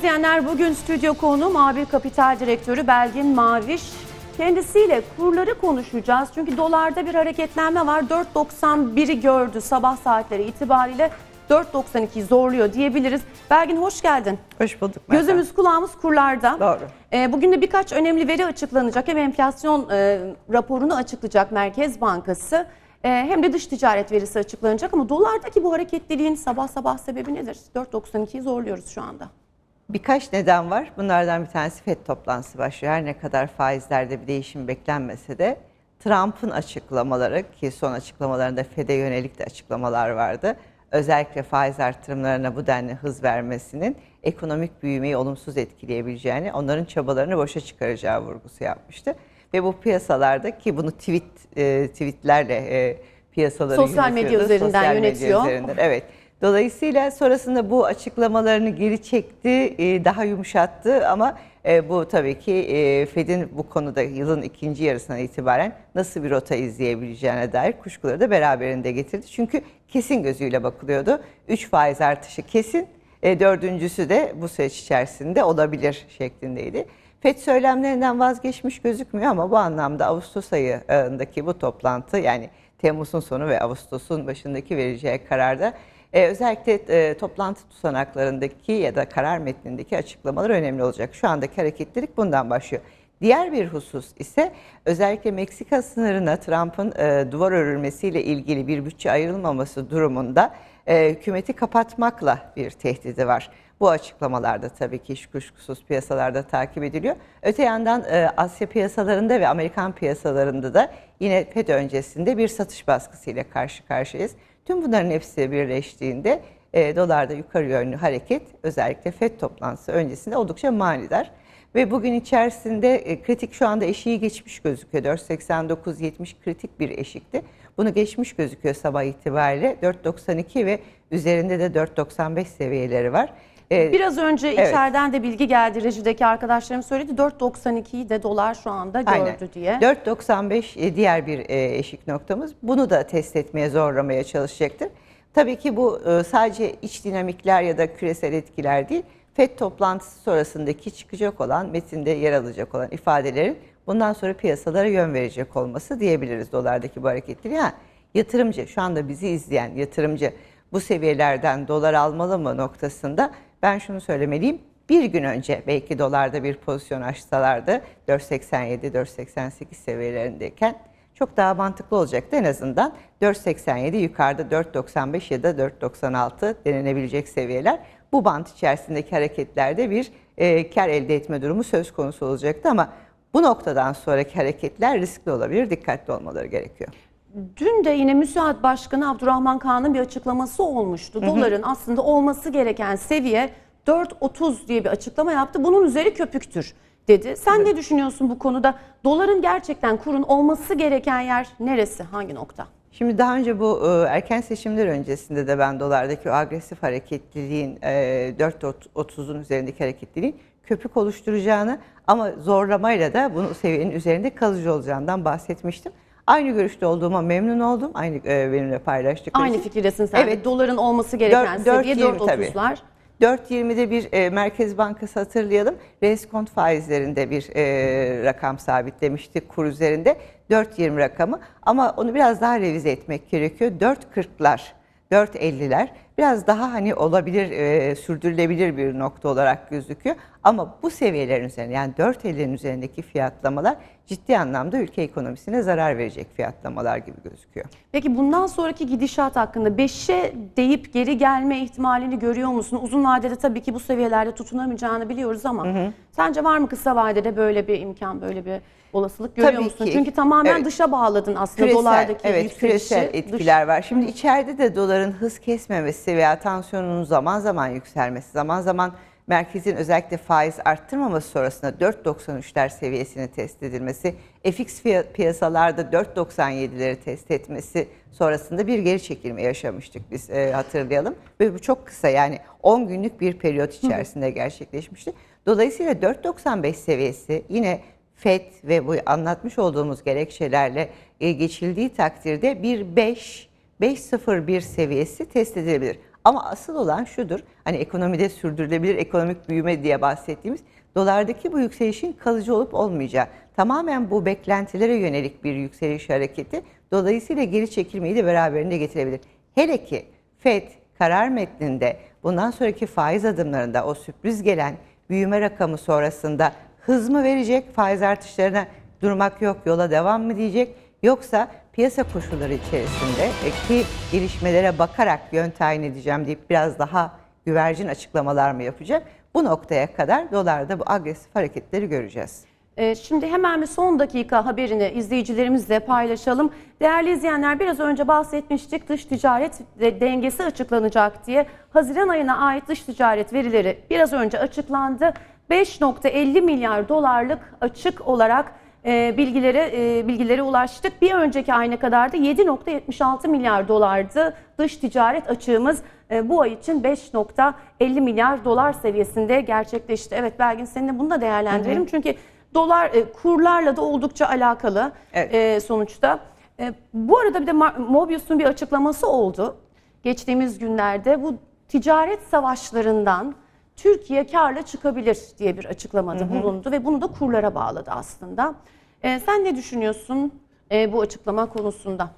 izleyenler bugün stüdyo konu Mavi Kapital Direktörü Belgin Maviş. Kendisiyle kurları konuşacağız. Çünkü dolarda bir hareketlenme var. 4.91'i gördü sabah saatleri itibariyle. 4.92 zorluyor diyebiliriz. Belgin hoş geldin. Hoş bulduk. Merhaba. Gözümüz kulağımız kurlarda. Doğru. E, bugün de birkaç önemli veri açıklanacak. Hem enflasyon e, raporunu açıklayacak Merkez Bankası e, hem de dış ticaret verisi açıklanacak. Ama dolardaki bu hareketliliğin sabah sabah sebebi nedir? 4.92'yi zorluyoruz şu anda. Birkaç neden var. Bunlardan bir tanesi FED toplantısı başlıyor. Her ne kadar faizlerde bir değişim beklenmese de Trump'ın açıklamaları ki son açıklamalarında FED'e yönelik de açıklamalar vardı. Özellikle faiz artırımlarına bu denli hız vermesinin ekonomik büyümeyi olumsuz etkileyebileceğini, onların çabalarını boşa çıkaracağı vurgusu yapmıştı. Ve bu piyasalarda ki bunu tweet e, tweetlerle e, piyasaları sosyal medya üzerinden sosyal yönetiyor. Medya üzerinden, evet. Dolayısıyla sonrasında bu açıklamalarını geri çekti, e, daha yumuşattı ama e, bu tabii ki e, Fed'in bu konuda yılın ikinci yarısına itibaren nasıl bir rota izleyebileceğine dair kuşkuları da beraberinde getirdi. Çünkü kesin gözüyle bakılıyordu. 3 faiz artışı kesin, dördüncüsü de bu süreç içerisinde olabilir şeklindeydi. FED söylemlerinden vazgeçmiş gözükmüyor ama bu anlamda Ağustos ayındaki bu toplantı yani Temmuz'un sonu ve Ağustos'un başındaki vereceği kararda e, özellikle e, toplantı tutanaklarındaki ya da karar metnindeki açıklamalar önemli olacak. Şu andaki hareketlilik bundan başlıyor. Diğer bir husus ise özellikle Meksika sınırına Trump'ın e, duvar örülmesiyle ilgili bir bütçe ayrılmaması durumunda e, hükümeti kapatmakla bir tehdidi var. Bu açıklamalarda tabii ki hiç kuşkusuz piyasalarda takip ediliyor. Öte yandan e, Asya piyasalarında ve Amerikan piyasalarında da yine FED öncesinde bir satış baskısıyla karşı karşıyayız. Tüm bunların hepsi birleştiğinde e, dolarda yukarı yönlü hareket özellikle FED toplantısı öncesinde oldukça manidar. Ve bugün içerisinde e, kritik şu anda eşiği geçmiş gözüküyor. 4.89-70 kritik bir eşikti. Bunu geçmiş gözüküyor sabah itibariyle. 4.92 ve üzerinde de 4.95 seviyeleri var. Ee, Biraz önce evet. içeriden de bilgi geldi. Rejideki arkadaşlarım söyledi. 4.92'yi de dolar şu anda gördü Aynen. diye. 4.95 e, diğer bir e, eşik noktamız. Bunu da test etmeye zorlamaya çalışacaktır. Tabii ki bu e, sadece iç dinamikler ya da küresel etkiler değil. FED toplantısı sonrasındaki çıkacak olan, metinde yer alacak olan ifadelerin bundan sonra piyasalara yön verecek olması diyebiliriz dolardaki bu hareketleri. Ha, yatırımcı, şu anda bizi izleyen yatırımcı bu seviyelerden dolar almalı mı noktasında ben şunu söylemeliyim. Bir gün önce belki dolarda bir pozisyon açsalardı 4.87-4.88 seviyelerindeyken çok daha mantıklı olacaktı. En azından 4.87 yukarıda 4.95 ya da 4.96 denenebilecek seviyeler. Bu bant içerisindeki hareketlerde bir e, kar elde etme durumu söz konusu olacaktı ama bu noktadan sonraki hareketler riskli olabilir. Dikkatli olmaları gerekiyor. Dün de yine müsaat başkanı Abdurrahman Kaan'ın bir açıklaması olmuştu. Doların hı hı. aslında olması gereken seviye 4.30 diye bir açıklama yaptı. Bunun üzeri köpüktür dedi. Sen evet. ne düşünüyorsun bu konuda? Doların gerçekten kurun olması gereken yer neresi? Hangi nokta? Şimdi daha önce bu e, erken seçimler öncesinde de ben dolardaki o agresif hareketliliğin 4.30'un e, üzerindeki hareketliliğin köpük oluşturacağını ama zorlamayla da bunu seviyenin üzerinde kalıcı olacağından bahsetmiştim. Aynı görüşte olduğuma memnun oldum. Aynı e, benimle paylaştık. Aynı fikirdesin sen. Evet. Doların olması gereken seviye 4.30'lar. 4.20'de bir e, Merkez Bankası hatırlayalım. Reskont faizlerinde bir e, rakam sabitlemiştik kur üzerinde. 4.20 rakamı ama onu biraz daha revize etmek gerekiyor. 4.40'lar, 4.50'ler biraz daha hani olabilir, e, sürdürülebilir bir nokta olarak gözüküyor. Ama bu seviyelerin üzerinde yani 4 ellerin üzerindeki fiyatlamalar ciddi anlamda ülke ekonomisine zarar verecek fiyatlamalar gibi gözüküyor. Peki bundan sonraki gidişat hakkında 5'e deyip geri gelme ihtimalini görüyor musun? Uzun vadede tabii ki bu seviyelerde tutunamayacağını biliyoruz ama hı hı. sence var mı kısa vadede böyle bir imkan, böyle bir olasılık görüyor tabii musun? Ki. Çünkü tamamen evet. dışa bağladın aslında küresel, dolardaki evet, yükselişi. Evet küresel etkiler dış... var. Şimdi içeride de doların hız kesmemesi düşmesi veya tansiyonunun zaman zaman yükselmesi, zaman zaman merkezin özellikle faiz arttırmaması sonrasında 4.93'ler seviyesini test edilmesi, FX piyasalarda 4.97'leri test etmesi sonrasında bir geri çekilme yaşamıştık biz e, hatırlayalım. Ve bu çok kısa yani 10 günlük bir periyot içerisinde gerçekleşmişti. Dolayısıyla 4.95 seviyesi yine FED ve bu anlatmış olduğumuz gerekçelerle e, geçildiği takdirde bir 1.5 5.01 seviyesi test edilebilir. Ama asıl olan şudur. Hani ekonomide sürdürülebilir ekonomik büyüme diye bahsettiğimiz dolardaki bu yükselişin kalıcı olup olmayacağı. Tamamen bu beklentilere yönelik bir yükseliş hareketi dolayısıyla geri çekilmeyi de beraberinde getirebilir. Hele ki FED karar metninde bundan sonraki faiz adımlarında o sürpriz gelen büyüme rakamı sonrasında hız mı verecek faiz artışlarına durmak yok yola devam mı diyecek yoksa piyasa koşulları içerisinde e, ki gelişmelere bakarak yön tayin edeceğim deyip biraz daha güvercin açıklamalar mı yapacak? Bu noktaya kadar dolarda bu agresif hareketleri göreceğiz. E, şimdi hemen bir son dakika haberini izleyicilerimizle paylaşalım. Değerli izleyenler biraz önce bahsetmiştik dış ticaret dengesi açıklanacak diye. Haziran ayına ait dış ticaret verileri biraz önce açıklandı. 5.50 milyar dolarlık açık olarak e, bilgilere e, bilgilere ulaştık. Bir önceki ayna kadar da 7.76 milyar dolardı dış ticaret açığımız. E, bu ay için 5.50 milyar dolar seviyesinde gerçekleşti. Evet Belgin seninle bunu da değerlendirelim. Hı hı. Çünkü dolar e, kurlarla da oldukça alakalı evet. sonuçta. bu arada bir de Mobius'un bir açıklaması oldu. Geçtiğimiz günlerde bu ticaret savaşlarından Türkiye karla çıkabilir diye bir açıklamada hı hı. bulundu ve bunu da kurlara bağladı aslında. E, sen ne düşünüyorsun e, bu açıklama konusunda?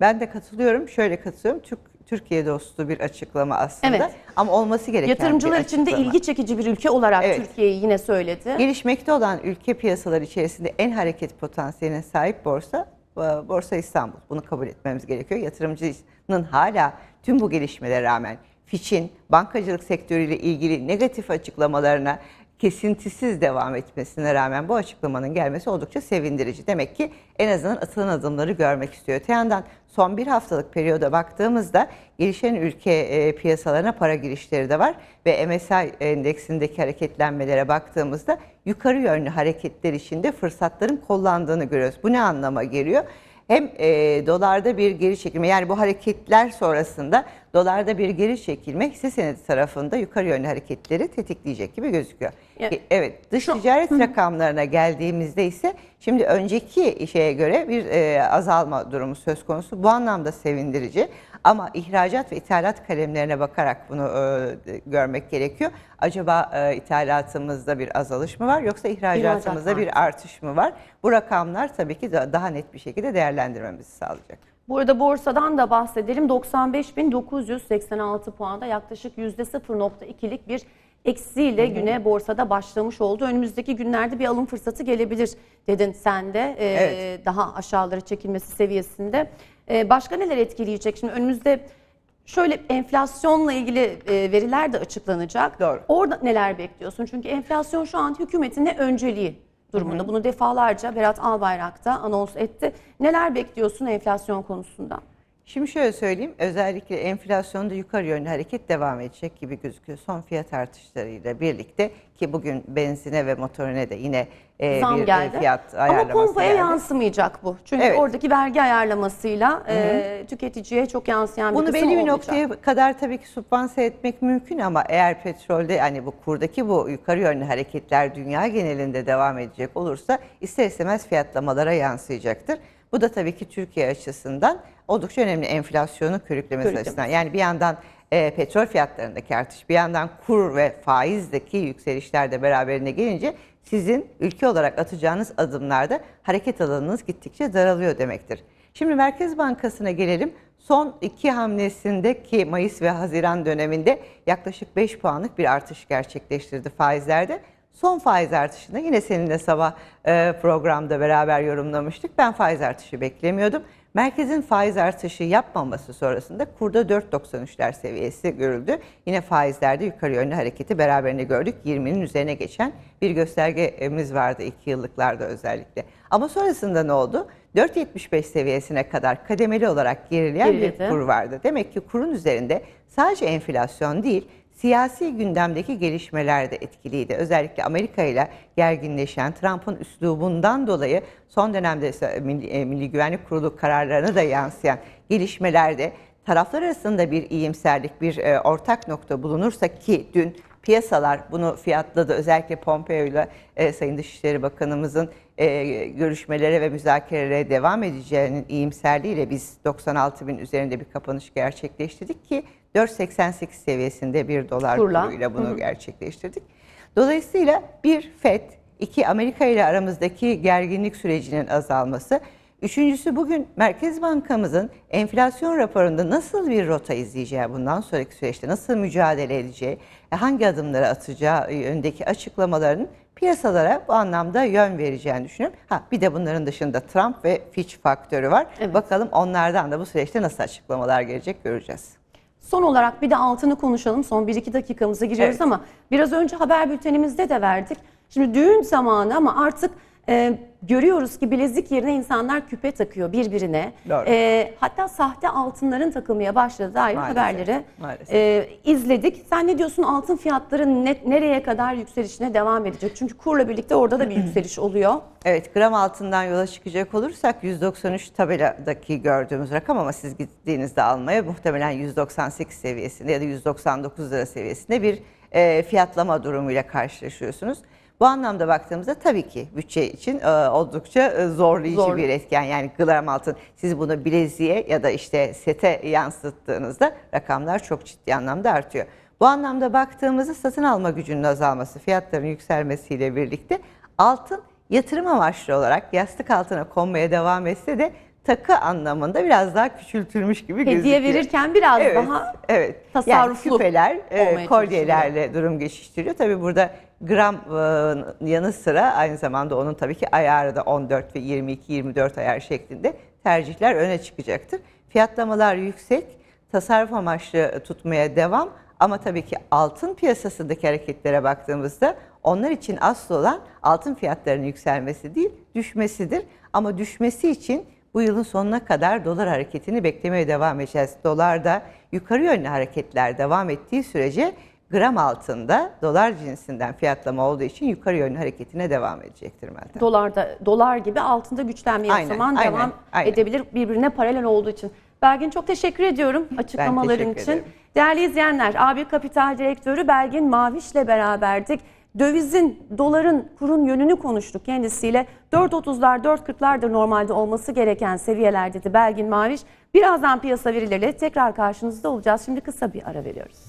Ben de katılıyorum. Şöyle katılıyorum. Türk Türkiye dostu bir açıklama aslında. Evet. Ama olması gereken Yatırımcılar için de ilgi çekici bir ülke olarak evet. Türkiye'yi yine söyledi. Gelişmekte olan ülke piyasaları içerisinde en hareket potansiyeline sahip borsa e, Borsa İstanbul. Bunu kabul etmemiz gerekiyor. Yatırımcının hala tüm bu gelişmelere rağmen Fitch'in bankacılık sektörüyle ilgili negatif açıklamalarına kesintisiz devam etmesine rağmen bu açıklamanın gelmesi oldukça sevindirici. Demek ki en azından atılan adımları görmek istiyor. Öte yandan son bir haftalık periyoda baktığımızda gelişen ülke e, piyasalarına para girişleri de var ve MSI endeksindeki hareketlenmelere baktığımızda yukarı yönlü hareketler içinde fırsatların kollandığını görüyoruz. Bu ne anlama geliyor? hem e, dolarda bir geri çekilme yani bu hareketler sonrasında dolarda bir geri çekilme hisse senedi tarafında yukarı yönlü hareketleri tetikleyecek gibi gözüküyor. Evet, evet dış Şu, ticaret hı. rakamlarına geldiğimizde ise şimdi önceki şeye göre bir e, azalma durumu söz konusu. Bu anlamda sevindirici. Ama ihracat ve ithalat kalemlerine bakarak bunu e, görmek gerekiyor. Acaba e, ithalatımızda bir azalış mı var yoksa ihracatımızda bir artış mı var? Bu rakamlar tabii ki daha net bir şekilde değerlendirmemizi sağlayacak. Burada borsadan da bahsedelim. 95.986 puanda yaklaşık %0.2'lik bir eksiyle hı hı. güne borsada başlamış oldu. Önümüzdeki günlerde bir alım fırsatı gelebilir dedin sen de e, evet. daha aşağılara çekilmesi seviyesinde. E, başka neler etkileyecek? Şimdi önümüzde şöyle enflasyonla ilgili e, veriler de açıklanacak. Doğru. Orada neler bekliyorsun? Çünkü enflasyon şu an hükümetin ne önceliği durumunda. Bunu defalarca Berat Albayrak da anons etti. Neler bekliyorsun enflasyon konusunda? Şimdi şöyle söyleyeyim, özellikle enflasyonda yukarı yönlü hareket devam edecek gibi gözüküyor. Son fiyat artışlarıyla birlikte ki bugün benzine ve motorine de yine e, Zam bir e, geldi. fiyat ayarlaması Ama pompaya geldi. yansımayacak bu. Çünkü evet. oradaki vergi ayarlamasıyla e, Hı e, tüketiciye çok yansıyan Bunu bir kısım belli bir noktaya kadar tabii ki subvanse etmek mümkün ama eğer petrolde yani bu kurdaki bu yukarı yönlü hareketler dünya genelinde devam edecek olursa ister istemez fiyatlamalara yansıyacaktır. Bu da tabii ki Türkiye açısından oldukça önemli enflasyonu körüklemesi Körükleme. açısından. Yani bir yandan e, petrol fiyatlarındaki artış, bir yandan kur ve faizdeki yükselişler de beraberine gelince sizin ülke olarak atacağınız adımlarda hareket alanınız gittikçe daralıyor demektir. Şimdi Merkez Bankası'na gelelim. Son iki hamlesindeki Mayıs ve Haziran döneminde yaklaşık 5 puanlık bir artış gerçekleştirdi faizlerde. Son faiz artışında yine seninle sabah e, programda beraber yorumlamıştık. Ben faiz artışı beklemiyordum. Merkezin faiz artışı yapmaması sonrasında kurda 4.93'ler seviyesi görüldü. Yine faizlerde yukarı yönlü hareketi beraberinde gördük. 20'nin üzerine geçen bir göstergemiz vardı 2 yıllıklarda özellikle. Ama sonrasında ne oldu? 4.75 seviyesine kadar kademeli olarak gerileyen Geriledi. bir kur vardı. Demek ki kurun üzerinde sadece enflasyon değil, siyasi gündemdeki gelişmeler de etkiliydi. Özellikle Amerika ile gerginleşen Trump'ın üslubundan dolayı son dönemde Milli, e, Milli Güvenlik Kurulu kararlarına da yansıyan gelişmelerde taraflar arasında bir iyimserlik, bir e, ortak nokta bulunursa ki dün piyasalar bunu fiyatladı. Özellikle Pompeo ile e, Sayın Dışişleri Bakanımızın e, görüşmelere ve müzakerelere devam edeceğinin iyimserliğiyle biz 96 bin üzerinde bir kapanış gerçekleştirdik ki 4.88 seviyesinde bir dolar Kurla. kuruyla bunu Hı -hı. gerçekleştirdik. Dolayısıyla bir FED, iki Amerika ile aramızdaki gerginlik sürecinin azalması, üçüncüsü bugün Merkez Bankamızın enflasyon raporunda nasıl bir rota izleyeceği, bundan sonraki süreçte nasıl mücadele edeceği, e, hangi adımları atacağı e, öndeki açıklamaların piyasalara bu anlamda yön vereceğini düşünüyorum. Ha bir de bunların dışında Trump ve Fitch faktörü var. Evet. Bakalım onlardan da bu süreçte nasıl açıklamalar gelecek göreceğiz. Son olarak bir de altını konuşalım. Son 1-2 dakikamıza giriyoruz evet. ama biraz önce haber bültenimizde de verdik. Şimdi düğün zamanı ama artık e, görüyoruz ki bilezik yerine insanlar küpe takıyor birbirine. E, hatta sahte altınların takılmaya başladı. dair Maalesef. haberleri Maalesef. E, izledik. Sen ne diyorsun altın fiyatları ne, nereye kadar yükselişine devam edecek? Çünkü kurla birlikte orada da bir yükseliş oluyor. Evet gram altından yola çıkacak olursak 193 tabeladaki gördüğümüz rakam ama siz gittiğinizde almaya muhtemelen 198 seviyesinde ya da 199 lira seviyesinde bir e, fiyatlama durumuyla karşılaşıyorsunuz. Bu anlamda baktığımızda tabii ki bütçe için e, oldukça e, zorlayıcı Zor. bir etken. Yani gram altın siz bunu bileziğe ya da işte sete yansıttığınızda rakamlar çok ciddi anlamda artıyor. Bu anlamda baktığımızda satın alma gücünün azalması, fiyatların yükselmesiyle birlikte altın yatırım amaçlı olarak yastık altına konmaya devam etse de takı anlamında biraz daha küçültülmüş gibi Hediye gözüküyor. Hediye verirken biraz evet, daha evet. tasarruflu. Yani küpeler, e, kolyelerle durum geçiştiriyor. Tabii burada Gram e, yanı sıra aynı zamanda onun tabii ki ayarı da 14 ve 22-24 ayar şeklinde tercihler öne çıkacaktır. Fiyatlamalar yüksek, tasarruf amaçlı tutmaya devam ama tabii ki altın piyasasındaki hareketlere baktığımızda onlar için asıl olan altın fiyatlarının yükselmesi değil, düşmesidir. Ama düşmesi için bu yılın sonuna kadar dolar hareketini beklemeye devam edeceğiz. Dolar da yukarı yönlü hareketler devam ettiği sürece gram altında dolar cinsinden fiyatlama olduğu için yukarı yönlü hareketine devam edecektir Meltem. Dolarda dolar gibi altında güçlenmeye aynen, zaman aynen, devam aynen. edebilir birbirine paralel olduğu için. Belgin çok teşekkür ediyorum açıklamaların için. Ederim. Değerli izleyenler, AB Kapital Direktörü Belgin Maviş'le beraberdik. Dövizin, doların, kurun yönünü konuştuk kendisiyle. 4.30'lar, 4.40'lardır normalde olması gereken seviyeler dedi Belgin Maviş. Birazdan piyasa verileriyle tekrar karşınızda olacağız. Şimdi kısa bir ara veriyoruz.